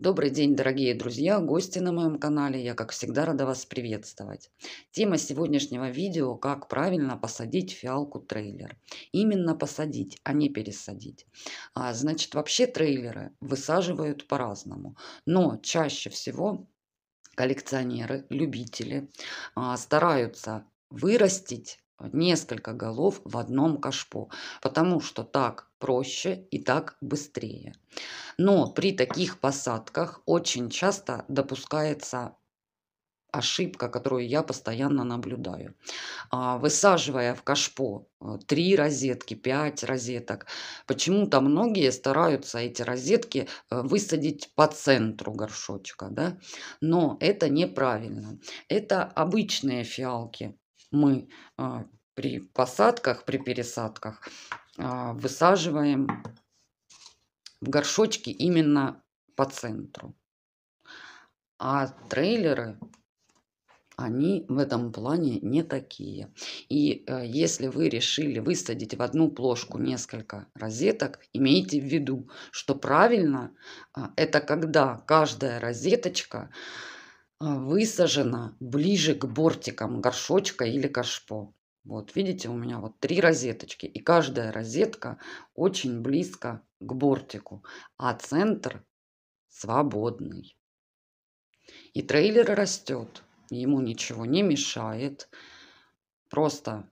Добрый день, дорогие друзья, гости на моем канале. Я, как всегда, рада вас приветствовать. Тема сегодняшнего видео – как правильно посадить фиалку трейлер. Именно посадить, а не пересадить. А, значит, вообще трейлеры высаживают по-разному. Но чаще всего коллекционеры, любители а, стараются вырастить несколько голов в одном кашпо, потому что так проще и так быстрее. Но при таких посадках очень часто допускается ошибка, которую я постоянно наблюдаю. А, высаживая в кашпо э, три розетки, пять розеток, почему-то многие стараются эти розетки э, высадить по центру горшочка, да? но это неправильно. Это обычные фиалки мы э, при посадках, при пересадках а, высаживаем в горшочки именно по центру. А трейлеры, они в этом плане не такие. И э, если вы решили высадить в одну плошку несколько розеток, имейте в виду, что правильно а, это когда каждая розеточка а, высажена ближе к бортикам горшочка или кашпо. Вот видите, у меня вот три розеточки. И каждая розетка очень близко к бортику. А центр свободный. И трейлер растет. Ему ничего не мешает. Просто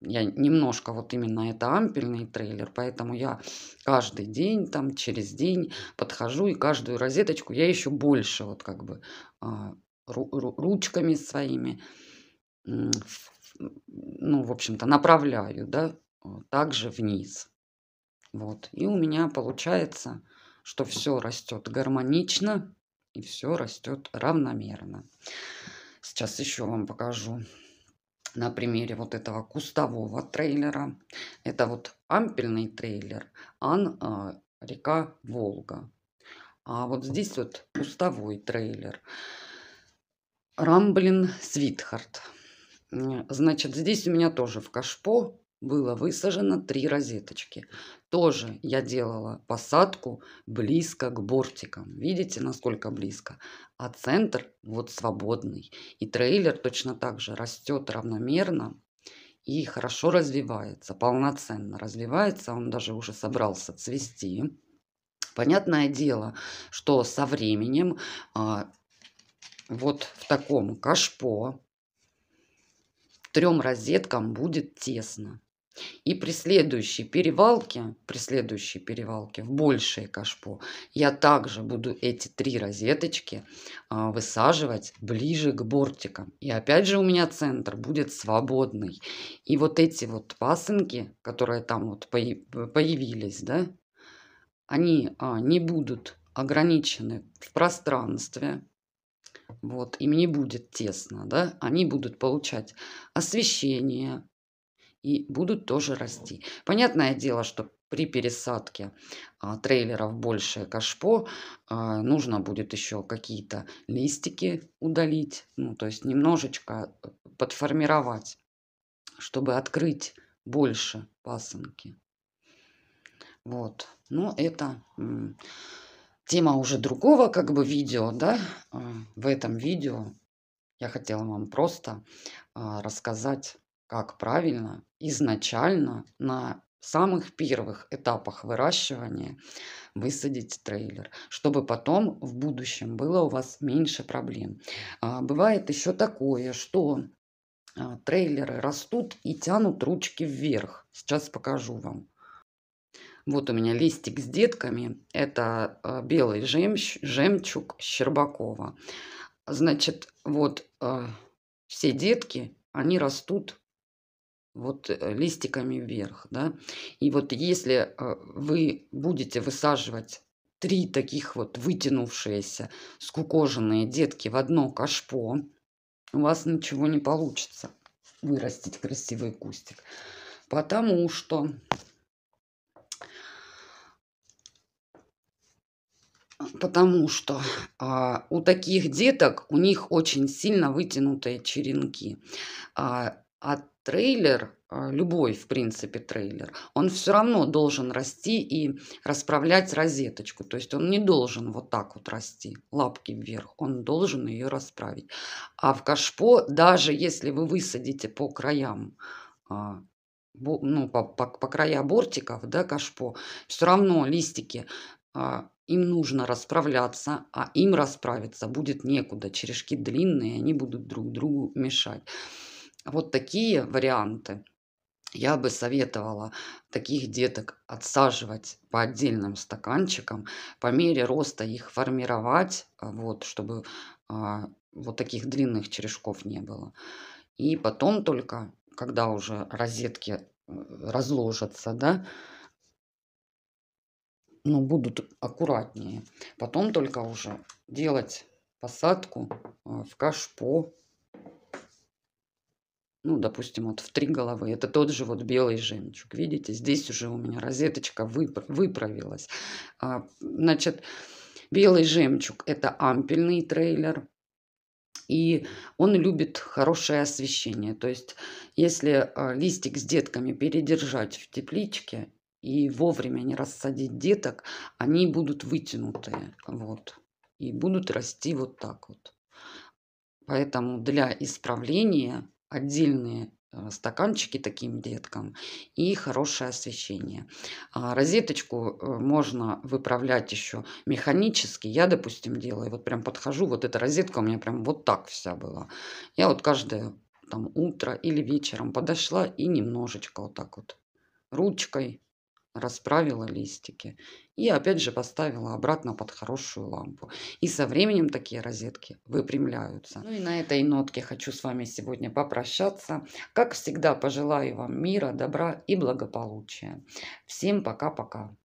я немножко вот именно это ампельный трейлер, поэтому я каждый день, там через день подхожу и каждую розеточку я еще больше вот как бы а, ручками своими ну, в общем-то, направляю, да, а, также вниз. Вот. И у меня получается, что все растет гармонично и все растет равномерно. Сейчас еще вам покажу на примере вот этого кустового трейлера. Это вот ампельный трейлер Ан а, река Волга. А вот здесь вот кустовой трейлер Рамблин Свитхарт Значит, здесь у меня тоже в кашпо было высажено три розеточки. Тоже я делала посадку близко к бортикам. Видите, насколько близко? А центр вот свободный. И трейлер точно так же растет равномерно и хорошо развивается, полноценно развивается. Он даже уже собрался цвести. Понятное дело, что со временем а, вот в таком кашпо трем розеткам будет тесно. И при следующей перевалке, при следующей перевалке в большее кашпо, я также буду эти три розеточки а, высаживать ближе к бортикам. И опять же у меня центр будет свободный. И вот эти вот пасынки, которые там вот появились, да, они а, не будут ограничены в пространстве, вот, им не будет тесно, да, они будут получать освещение и будут тоже расти. Понятное дело, что при пересадке а, трейлеров больше кашпо а, нужно будет еще какие-то листики удалить, ну, то есть немножечко э, подформировать, чтобы открыть больше пасынки. Вот, но это тема уже другого как бы видео, да, а, в этом видео я хотела вам просто а, рассказать, как правильно изначально на самых первых этапах выращивания высадить трейлер, чтобы потом в будущем было у вас меньше проблем. А, бывает еще такое, что трейлеры растут и тянут ручки вверх. Сейчас покажу вам. Вот у меня листик с детками. Это а, белый жемч, жемчуг Щербакова. Значит, вот а, все детки, они растут вот э, листиками вверх, да. И вот если а, вы будете высаживать три таких вот вытянувшиеся, скукоженные детки в одно кашпо, у вас ничего не получится вырастить красивый кустик. Потому что потому что а, у таких деток у них очень сильно вытянутые черенки. А, а трейлер, а, любой, в принципе, трейлер, он все равно должен расти и расправлять розеточку. То есть он не должен вот так вот расти, лапки вверх, он должен ее расправить. А в кашпо, даже если вы высадите по краям а, ну, по, по, по края бортиков, да, кашпо, все равно листики а, им нужно расправляться, а им расправиться будет некуда. Черешки длинные, они будут друг другу мешать. Вот такие варианты я бы советовала таких деток отсаживать по отдельным стаканчикам, по мере роста их формировать, вот, чтобы а, вот таких длинных черешков не было. И потом только, когда уже розетки э, разложатся, да, ну, будут аккуратнее. Потом только уже делать посадку а, в кашпо. Ну, допустим, вот в три головы. Это тот же вот белый жемчуг. Видите, здесь уже у меня розеточка выправилась. А, значит, белый жемчуг – это ампельный трейлер. И он любит хорошее освещение. То есть, если а, листик с детками передержать в тепличке и вовремя не рассадить деток, они будут вытянутые, вот, и будут расти вот так вот. Поэтому для исправления отдельные э, стаканчики таким деткам и хорошее освещение. А розеточку э, можно выправлять еще механически. Я, допустим, делаю, вот прям подхожу, вот эта розетка у меня прям вот так вся была. Я вот каждое там утро или вечером подошла и немножечко вот так вот ручкой расправила листики и опять же поставила обратно под хорошую лампу. И со временем такие розетки выпрямляются. Ну и на этой нотке хочу с вами сегодня попрощаться. Как всегда, пожелаю вам мира, добра и благополучия. Всем пока-пока.